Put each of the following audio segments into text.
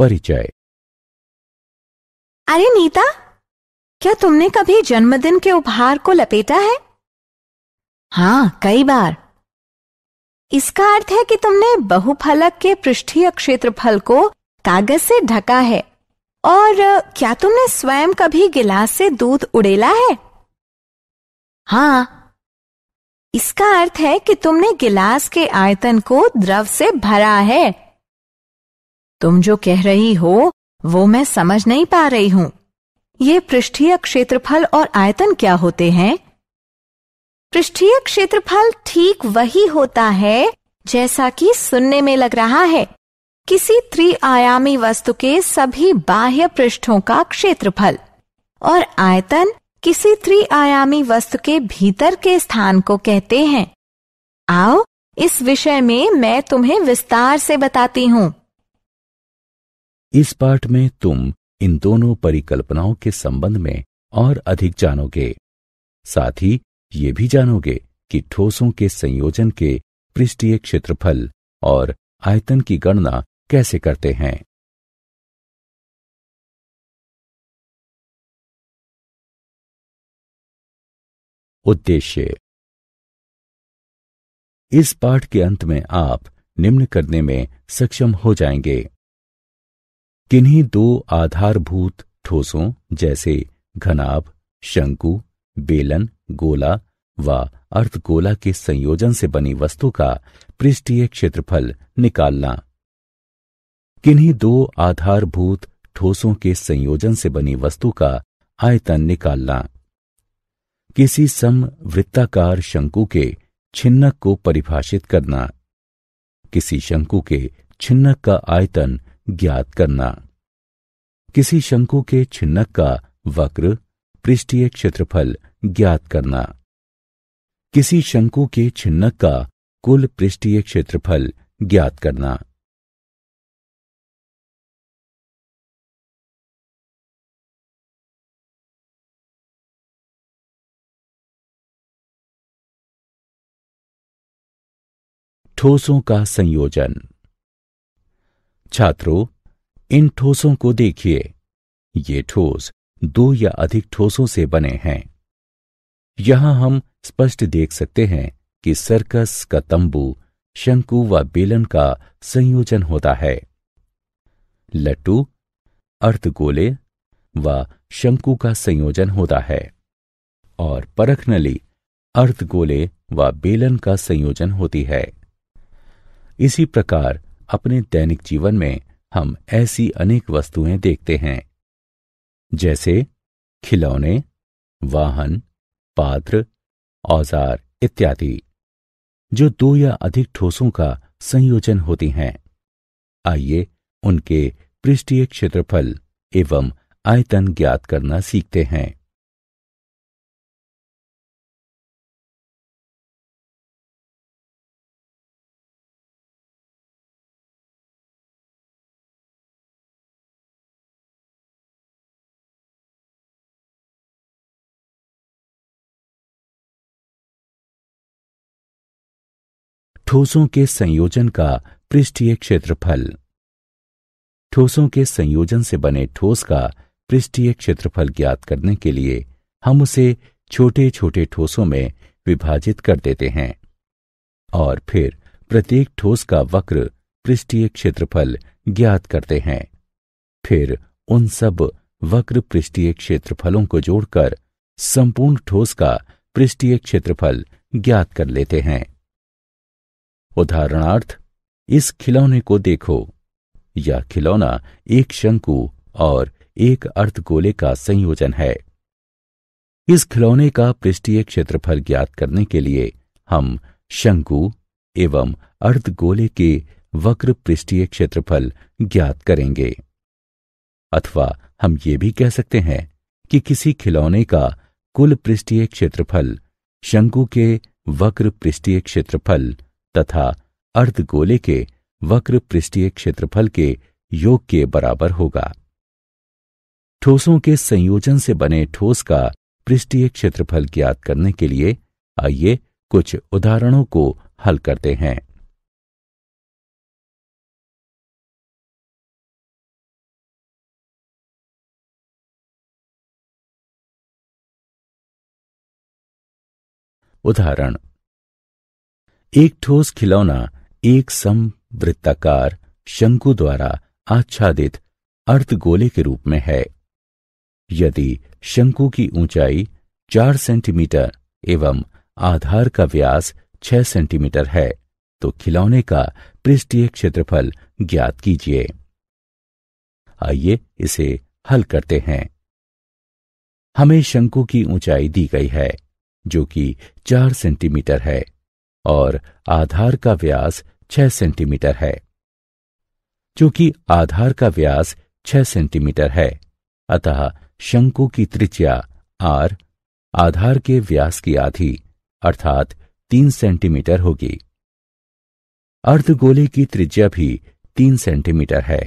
परिचय अरे नीता क्या तुमने कभी जन्मदिन के उपहार को लपेटा है हाँ कई बार इसका अर्थ है कि तुमने बहुफलक के पृष्ठीय क्षेत्रफल को कागज से ढका है और क्या तुमने स्वयं कभी गिलास से दूध उड़ेला है हाँ इसका अर्थ है कि तुमने गिलास के आयतन को द्रव से भरा है तुम जो कह रही हो वो मैं समझ नहीं पा रही हूँ ये पृष्ठीय क्षेत्रफल और आयतन क्या होते हैं पृष्ठीय क्षेत्रफल ठीक वही होता है जैसा कि सुनने में लग रहा है किसी त्रिआयामी वस्तु के सभी बाह्य पृष्ठों का क्षेत्रफल और आयतन किसी त्रिआयामी वस्तु के भीतर के स्थान को कहते हैं आओ इस विषय में मैं तुम्हें विस्तार से बताती हूँ इस पाठ में तुम इन दोनों परिकल्पनाओं के संबंध में और अधिक जानोगे साथ ही ये भी जानोगे कि ठोसों के संयोजन के पृष्ठीय क्षेत्रफल और आयतन की गणना कैसे करते हैं उद्देश्य इस पाठ के अंत में आप निम्न करने में सक्षम हो जाएंगे किन्हीं दो आधारभूत ठोसों जैसे घनाभ शंकु बेलन गोला व अर्थगोला के संयोजन से बनी वस्तु का पृष्ठीय क्षेत्रफल निकालना किन्हीं दो आधारभूत ठोसों के संयोजन से बनी वस्तु का आयतन निकालना किसी सम वृत्ताकार शंकु के छिन्नक को परिभाषित करना किसी शंकु के छिन्नक का आयतन ज्ञात करना किसी शंकु के छिन्नक का वक्र पृष्ठीय क्षेत्रफल ज्ञात करना किसी शंकु के छिन्नक का कुल पृष्ठीय क्षेत्रफल ज्ञात करना ठोसों का संयोजन छात्रों इन ठोसों को देखिए ये ठोस दो या अधिक ठोसों से बने हैं यहां हम स्पष्ट देख सकते हैं कि सर्कस का तंबू शंकु व बेलन का संयोजन होता है लट्टू अर्धगोले व शंकु का संयोजन होता है और परखनली अर्धगोले व बेलन का संयोजन होती है इसी प्रकार अपने दैनिक जीवन में हम ऐसी अनेक वस्तुएं देखते हैं जैसे खिलौने वाहन पात्र औजार इत्यादि जो दो या अधिक ठोसों का संयोजन होती हैं आइए उनके पृष्ठीय क्षेत्रफल एवं आयतन ज्ञात करना सीखते हैं ठोसों के संयोजन का पृष्ठीय क्षेत्रफल ठोसों के संयोजन से बने ठोस का पृष्ठीय क्षेत्रफल ज्ञात करने के लिए हम उसे छोटे छोटे ठोसों में विभाजित कर देते हैं और फिर प्रत्येक ठोस का वक्र पृष्ठीय क्षेत्रफल ज्ञात करते हैं फिर उन सब वक्र पृष्ठीय क्षेत्रफलों को जोड़कर संपूर्ण ठोस का पृष्ठीय क्षेत्रफल ज्ञात कर लेते हैं उदाहरणार्थ इस खिलौने को देखो यह खिलौना एक शंकु और एक अर्धगोले का संयोजन है इस खिलौने का पृष्ठीय क्षेत्रफल ज्ञात करने के लिए हम शंकु एवं अर्धगोले के वक्र पृष्ठीय क्षेत्रफल ज्ञात करेंगे अथवा हम ये भी कह सकते हैं कि किसी खिलौने का कुल पृष्ठीय क्षेत्रफल शंकु के वक्र पृष्ठीय क्षेत्रफल तथा अर्धगोले के वक्र पृष्ठीय क्षेत्रफल के योग के बराबर होगा ठोसों के संयोजन से बने ठोस का पृष्ठीय क्षेत्रफल ज्ञात करने के लिए आइए कुछ उदाहरणों को हल करते हैं उदाहरण एक ठोस खिलौना एक सम वृत्ताकार शंकु द्वारा आच्छादित अर्ध गोले के रूप में है यदि शंकु की ऊंचाई चार सेंटीमीटर एवं आधार का व्यास छह सेंटीमीटर है तो खिलौने का पृष्ठीय क्षेत्रफल ज्ञात कीजिए आइए इसे हल करते हैं हमें शंकु की ऊंचाई दी गई है जो कि चार सेंटीमीटर है और आधार का व्यास 6 सेंटीमीटर है चूंकि आधार का व्यास 6 सेंटीमीटर है अतः शंकु की त्रिज्या आर आधार के व्यास की आधी अर्थात 3 सेंटीमीटर होगी अर्धगोले की त्रिज्या भी 3 सेंटीमीटर है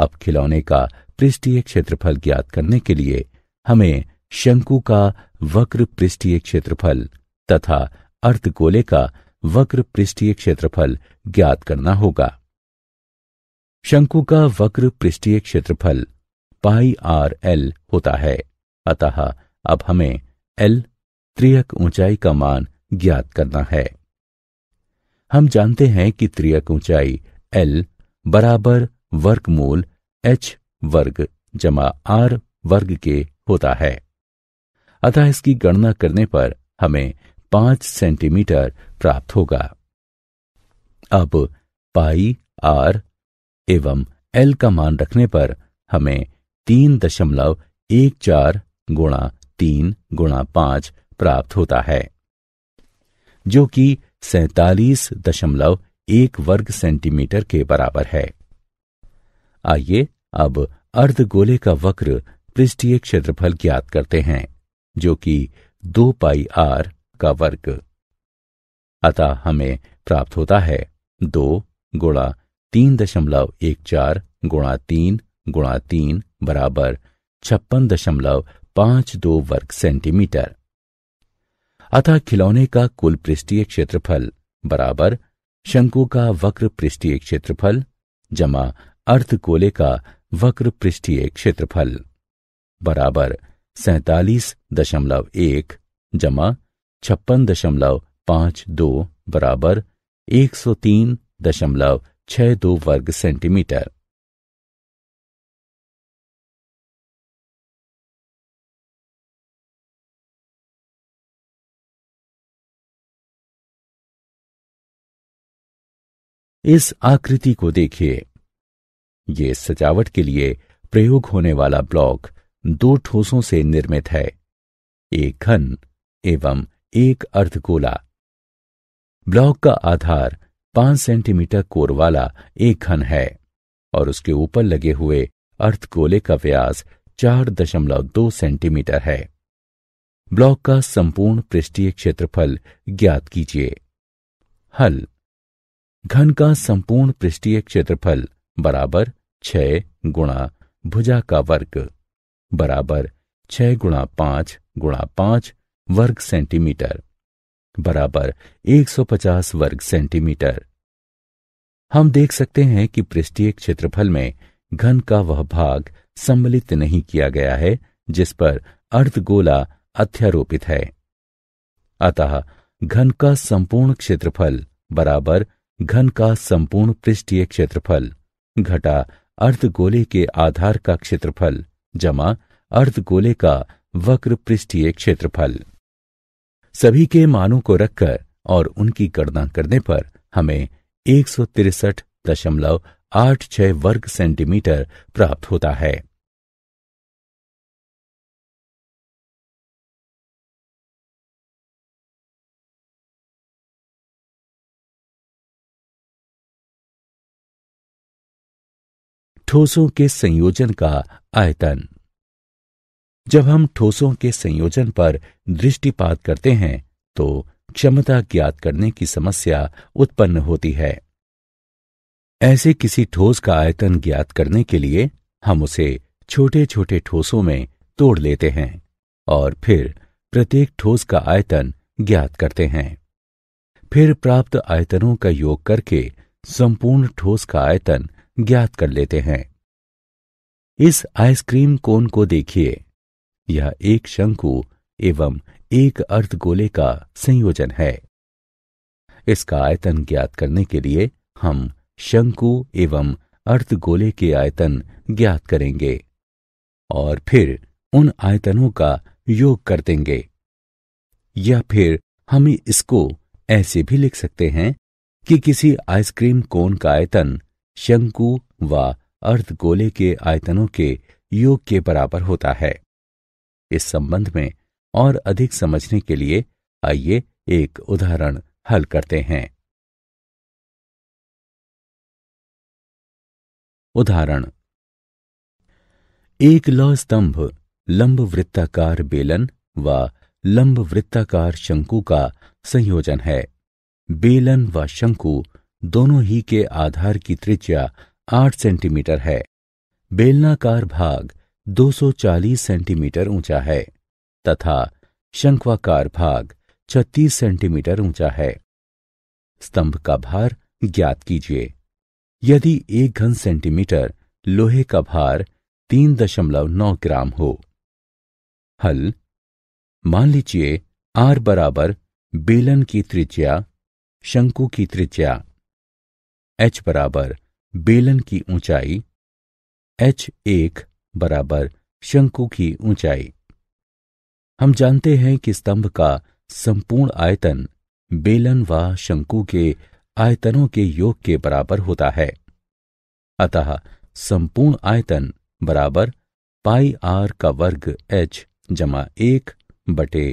अब खिलौने का पृष्ठीय क्षेत्रफल ज्ञात करने के लिए हमें शंकु का वक्र पृष्ठीय क्षेत्रफल तथा अर्थगोले का वक्र पृष्ठीय क्षेत्रफल ज्ञात करना होगा शंकु का वक्र पृष्ठीय क्षेत्रफल पाई आर एल होता है अतः अब हमें एल त्रियक ऊंचाई का मान ज्ञात करना है हम जानते हैं कि त्रियक ऊंचाई एल बराबर वर्गमूल एच वर्ग जमा आर वर्ग के होता है अतः इसकी गणना करने पर हमें पांच सेंटीमीटर प्राप्त होगा अब पाई आर एवं एल का मान रखने पर हमें तीन दशमलव एक चार गुणा तीन गुणा पांच प्राप्त होता है जो कि सैतालीस दशमलव एक वर्ग सेंटीमीटर के बराबर है आइए अब अर्धगोले का वक्र पृष्ठीय क्षेत्रफल ज्ञात करते हैं जो कि दो पाई आर का वर्ग अतः हमें प्राप्त होता है दो गुणा तीन दशमलव एक चार गुणा तीन गुणा तीन बराबर छप्पन दशमलव पांच दो वर्ग सेंटीमीटर अतः खिलौने का कुल पृष्ठीय क्षेत्रफल बराबर शंकु का वक्र पृष्ठीय क्षेत्रफल जमा अर्थकोले का वक्र पृष्ठीय क्षेत्रफल बराबर सैतालीस दशमलव एक जमा छप्पन दशमलव पांच दो बराबर एक सौ तीन दशमलव छह दो वर्ग सेंटीमीटर इस आकृति को देखिए ये सजावट के लिए प्रयोग होने वाला ब्लॉक दो ठोसों से निर्मित है एक घन एवं एक अर्धगोला ब्लॉक का आधार पांच सेंटीमीटर कोर वाला एक घन है और उसके ऊपर लगे हुए अर्धगोले का व्यास चार दशमलव दो सेंटीमीटर है ब्लॉक का संपूर्ण पृष्ठीय क्षेत्रफल ज्ञात कीजिए हल घन का संपूर्ण पृष्ठीय क्षेत्रफल बराबर छ गुणा भुजा का वर्ग बराबर छ गुणा पांच गुणा पांच वर्ग सेंटीमीटर बराबर 150 वर्ग सेंटीमीटर हम देख सकते हैं कि पृष्ठीय क्षेत्रफल में घन का वह भाग सम्मिलित नहीं किया गया है जिस पर अर्धगोला अध्यारोपित है अतः घन का संपूर्ण क्षेत्रफल बराबर घन का संपूर्ण पृष्ठीय क्षेत्रफल घटा अर्धगोले के आधार का क्षेत्रफल जमा अर्धगोले का वक्र पृष्ठीय क्षेत्रफल सभी के मानों को रखकर और उनकी गणना करने पर हमें एक सौ तिरसठ दशमलव आठ छह वर्ग सेंटीमीटर प्राप्त होता है ठोसों के संयोजन का आयतन जब हम ठोसों के संयोजन पर दृष्टिपात करते हैं तो क्षमता ज्ञात करने की समस्या उत्पन्न होती है ऐसे किसी ठोस का आयतन ज्ञात करने के लिए हम उसे छोटे छोटे ठोसों में तोड़ लेते हैं और फिर प्रत्येक ठोस का आयतन ज्ञात करते हैं फिर प्राप्त आयतनों का योग करके संपूर्ण ठोस का आयतन ज्ञात कर लेते हैं इस आइसक्रीम कोन को देखिए यह एक शंकु एवं एक अर्धगोले का संयोजन है इसका आयतन ज्ञात करने के लिए हम शंकु एवं अर्धगोले के आयतन ज्ञात करेंगे और फिर उन आयतनों का योग कर देंगे या फिर हम इसको ऐसे भी लिख सकते हैं कि किसी आइसक्रीम कोन का आयतन शंकु व अर्धगोले के आयतनों के योग के बराबर होता है इस संबंध में और अधिक समझने के लिए आइए एक उदाहरण हल करते हैं उदाहरण एक लौ स्तंभ लंब वृत्ताकार बेलन व लंब वृत्ताकार शंकु का संयोजन है बेलन व शंकु दोनों ही के आधार की त्रिज्या आठ सेंटीमीटर है बेलनाकार भाग 240 सेंटीमीटर ऊंचा है तथा शंक्वाकार भाग 36 सेंटीमीटर ऊंचा है स्तंभ का भार ज्ञात कीजिए यदि एक घन सेंटीमीटर लोहे का भार 3.9 ग्राम हो हल मान लीजिए आर बराबर बेलन की त्रिज्या शंकु की त्रिज्या एच बराबर बेलन की ऊंचाई एच एक बराबर शंकु की ऊंचाई हम जानते हैं कि स्तंभ का संपूर्ण आयतन बेलन व शंकु के आयतनों के योग के बराबर होता है अतः संपूर्ण आयतन बराबर पाई आर का वर्ग एच जमा एक बटे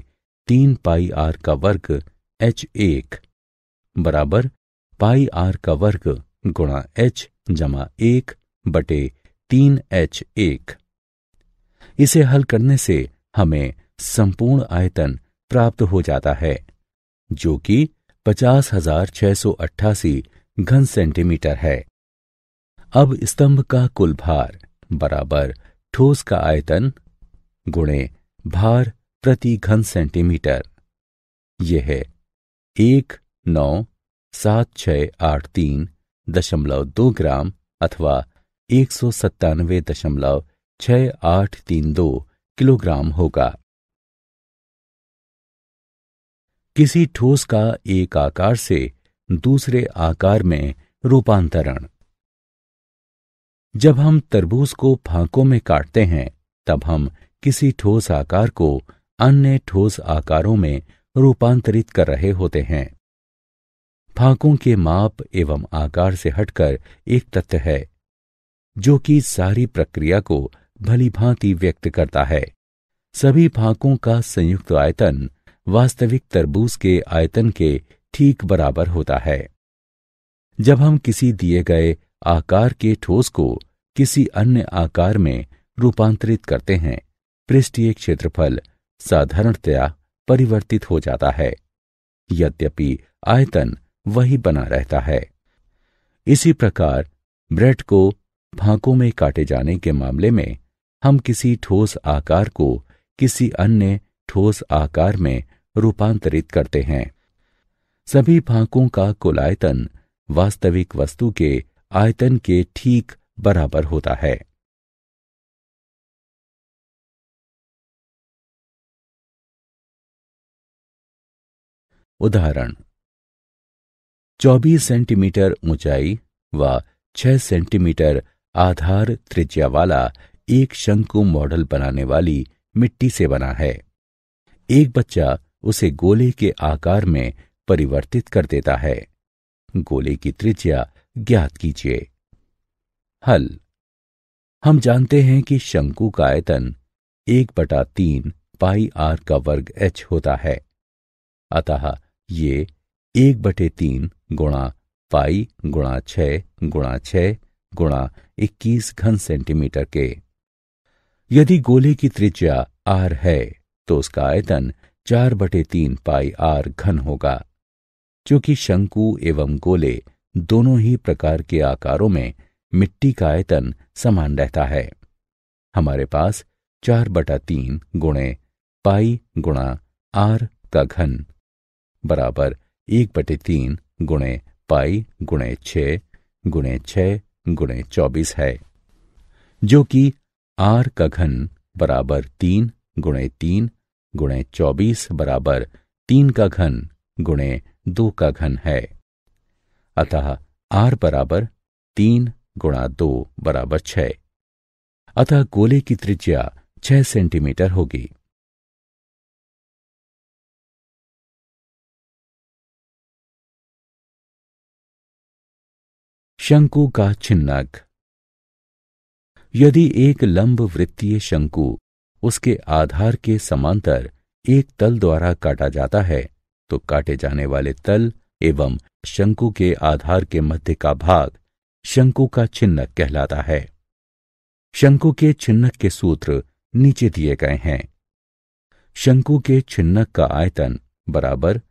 तीन पाई आर का वर्ग एच एक बराबर पाई आर का वर्ग गुणा एच जमा एक बटे तीन एच एक इसे हल करने से हमें संपूर्ण आयतन प्राप्त हो जाता है जो कि पचास हजार छह सौ अट्ठासी घन सेंटीमीटर है अब स्तंभ का कुल भार बराबर ठोस का आयतन गुणे भार प्रति घन सेंटीमीटर यह एक नौ सात छ आठ तीन दशमलव दो ग्राम अथवा एक सौ सत्तानवे दशमलव छ आठ तीन दो किलोग्राम होगा किसी ठोस का एक आकार से दूसरे आकार में रूपांतरण जब हम तरबूज को फांकों में काटते हैं तब हम किसी ठोस आकार को अन्य ठोस आकारों में रूपांतरित कर रहे होते हैं फांकों के माप एवं आकार से हटकर एक तथ्य है जो कि सारी प्रक्रिया को भली भांति व्यक्त करता है सभी फांकों का संयुक्त आयतन वास्तविक तरबूज के आयतन के ठीक बराबर होता है जब हम किसी दिए गए आकार के ठोस को किसी अन्य आकार में रूपांतरित करते हैं पृष्ठीय क्षेत्रफल साधारणतया परिवर्तित हो जाता है यद्यपि आयतन वही बना रहता है इसी प्रकार ब्रेड को फांकों में काटे जाने के मामले में हम किसी ठोस आकार को किसी अन्य ठोस आकार में रूपांतरित करते हैं सभी फांकों का आयतन वास्तविक वस्तु के आयतन के ठीक बराबर होता है उदाहरण 24 सेंटीमीटर ऊंचाई व 6 सेंटीमीटर आधार त्रिज्या वाला एक शंकु मॉडल बनाने वाली मिट्टी से बना है एक बच्चा उसे गोले के आकार में परिवर्तित कर देता है गोले की त्रिज्या ज्ञात कीजिए हल हम जानते हैं कि शंकु का आयतन एक बटा तीन पाई आर का वर्ग एच होता है अतः ये एक बटे तीन गुणा पाई गुणा छ गुणा छ गुणा इक्कीस घन सेंटीमीटर के यदि गोले की त्रिज्या आर है तो उसका आयतन चार बटे तीन पाई आर घन होगा क्योंकि शंकु एवं गोले दोनों ही प्रकार के आकारों में मिट्टी का आयतन समान रहता है हमारे पास चार बटा तीन गुणे पाई गुणा आर का घन बराबर एक बटे तीन गुणे पाई गुणे छ गुणे छ गुणे चौबीस है जो कि आर का घन बराबर तीन गुणे तीन गुणे चौबीस बराबर तीन का घन गुणे दो का घन है अतः आर बराबर तीन गुणा दो बराबर छ अतः गोले की त्रिज्या छह सेंटीमीटर होगी शंकु का छिन्नक यदि एक लंब वृत्तीय शंकु उसके आधार के समांतर एक तल द्वारा काटा जाता है तो काटे जाने वाले तल एवं शंकु के आधार के मध्य का भाग शंकु का छिन्नक कहलाता है शंकु के छिन्नक के सूत्र नीचे दिए गए हैं शंकु के छिन्नक का आयतन बराबर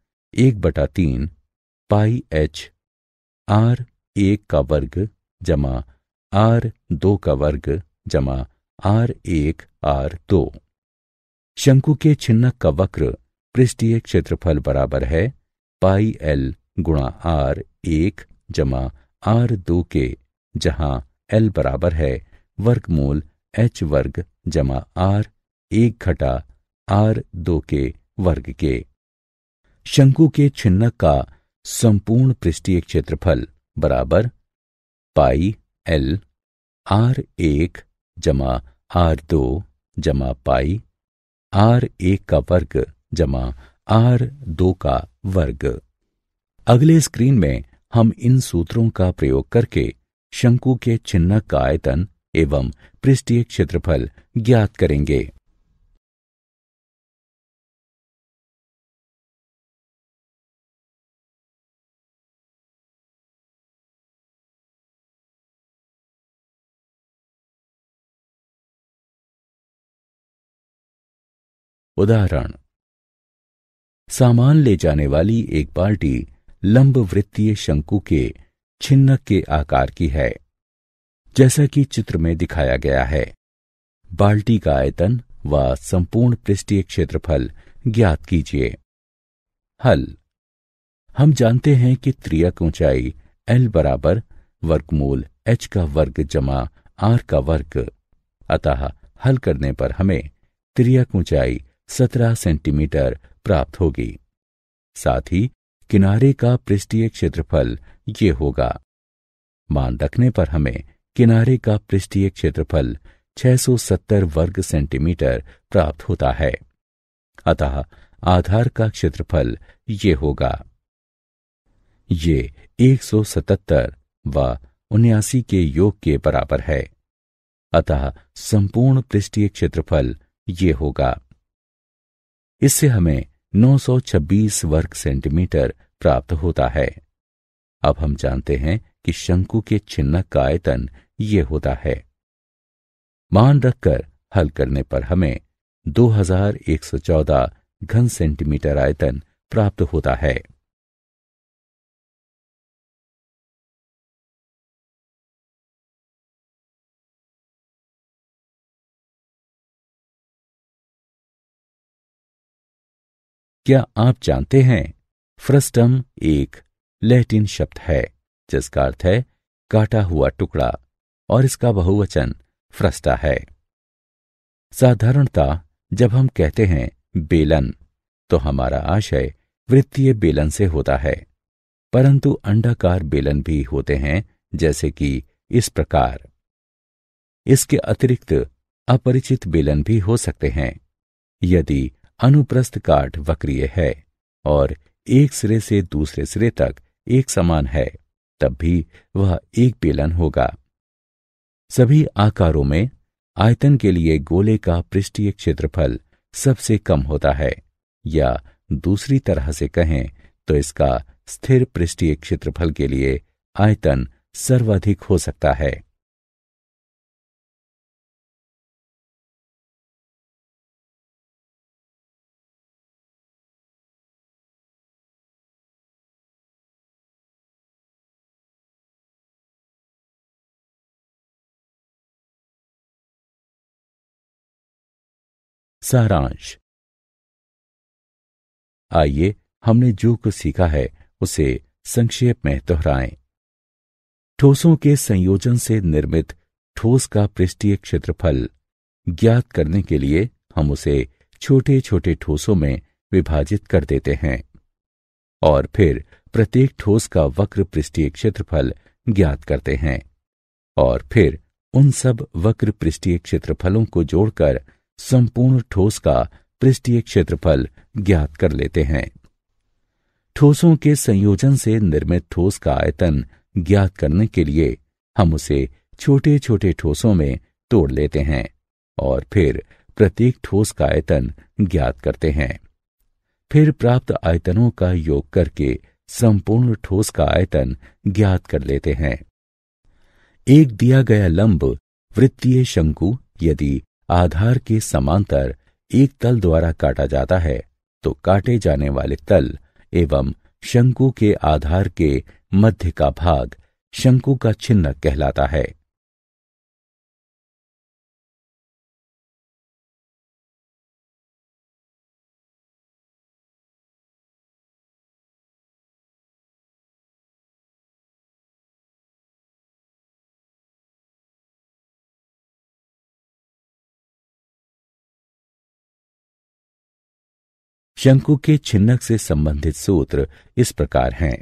एक बटा तीन पाई एच आर एक का वर्ग जमा आर दो का वर्ग जमा आर एक आर दो शंकु के छिन्नक का वक्र पृष्ठीय क्षेत्रफल बराबर है पाई एल गुणा आर एक जमा आर दो के जहां एल बराबर है वर्गमूल एच वर्ग जमा आर एक घटा आर दो के वर्ग के शंकु के छिन्नक का संपूर्ण पृष्ठीय क्षेत्रफल बराबर पाई एल आर एक जमा आर दो जमा पाई आर एक का वर्ग जमा आर दो का वर्ग अगले स्क्रीन में हम इन सूत्रों का प्रयोग करके शंकु के छिन्नक का आयतन एवं पृष्ठीय क्षेत्रफल ज्ञात करेंगे उदाहरण सामान ले जाने वाली एक बाल्टी लंब वृत्तीय शंकु के छिन्नक के आकार की है जैसा कि चित्र में दिखाया गया है बाल्टी का आयतन व संपूर्ण पृष्ठीय क्षेत्रफल ज्ञात कीजिए हल हम जानते हैं कि त्रियक ऊंचाई एल बराबर वर्गमूल एच का वर्ग जमा आर का वर्ग अतः हल करने पर हमें त्रियक ऊंचाई 17 सेंटीमीटर प्राप्त होगी साथ ही किनारे का पृष्ठीय क्षेत्रफल ये होगा मान रखने पर हमें किनारे का पृष्ठीय क्षेत्रफल 670 वर्ग सेंटीमीटर प्राप्त होता है अतः आधार का क्षेत्रफल ये होगा ये 177 व उन्यासी के योग के बराबर है अतः संपूर्ण पृष्ठीय क्षेत्रफल ये होगा इससे हमें 926 वर्ग सेंटीमीटर प्राप्त होता है अब हम जानते हैं कि शंकु के छिन्नक का आयतन ये होता है मान रखकर हल करने पर हमें 2114 घन सेंटीमीटर आयतन प्राप्त होता है क्या आप जानते हैं फ्रस्टम एक लैटिन शब्द है जिसका अर्थ है काटा हुआ टुकड़ा और इसका बहुवचन फ्रस्टा है साधारणता जब हम कहते हैं बेलन तो हमारा आशय वृत्तीय बेलन से होता है परंतु अंडाकार बेलन भी होते हैं जैसे कि इस प्रकार इसके अतिरिक्त अपरिचित बेलन भी हो सकते हैं यदि अनुप्रस्थ काट वक्रीय है और एक सिरे से दूसरे सिरे तक एक समान है तब भी वह एक बेलन होगा सभी आकारों में आयतन के लिए गोले का पृष्ठीय क्षेत्रफल सबसे कम होता है या दूसरी तरह से कहें तो इसका स्थिर पृष्ठीय क्षेत्रफल के लिए आयतन सर्वाधिक हो सकता है सारांश आइए हमने जो कुछ सीखा है उसे संक्षेप में दोहराएं। ठोसों के संयोजन से निर्मित ठोस का पृष्ठीय क्षेत्रफल ज्ञात करने के लिए हम उसे छोटे छोटे ठोसों में विभाजित कर देते हैं और फिर प्रत्येक ठोस का वक्र पृष्ठीय क्षेत्रफल ज्ञात करते हैं और फिर उन सब वक्र पृष्ठीय क्षेत्रफलों को जोड़कर संपूर्ण ठोस का पृष्ठीय क्षेत्रफल ज्ञात कर लेते हैं ठोसों के संयोजन से निर्मित ठोस का आयतन ज्ञात करने के लिए हम उसे छोटे छोटे ठोसों में तोड़ लेते हैं और फिर प्रत्येक ठोस का आयतन ज्ञात करते हैं फिर प्राप्त आयतनों का योग करके संपूर्ण ठोस का आयतन ज्ञात कर लेते हैं एक दिया गया लंब वृत्तीय शंकु यदि आधार के समांतर एक तल द्वारा काटा जाता है तो काटे जाने वाले तल एवं शंकु के आधार के मध्य का भाग शंकु का छिन्नक कहलाता है शंकु के छिन्नक से संबंधित सूत्र इस प्रकार हैं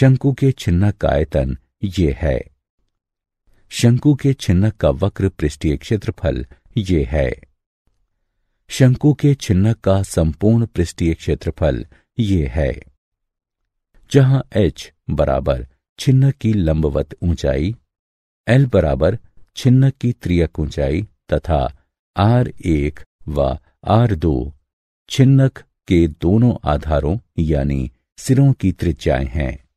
शंकु के छिन्नक का आयतन ये है शंकु के छिन्नक का वक्र पृष्ठीय क्षेत्रफल ये है शंकु के छिन्नक का संपूर्ण पृष्ठीय क्षेत्रफल ये है जहां h बराबर छिन्नक की लंबवत ऊंचाई l बराबर छिन्नक की त्रियक ऊंचाई तथा आर एक व आर दो छिन्नक के दोनों आधारों यानी सिरों की त्रिज्याएं हैं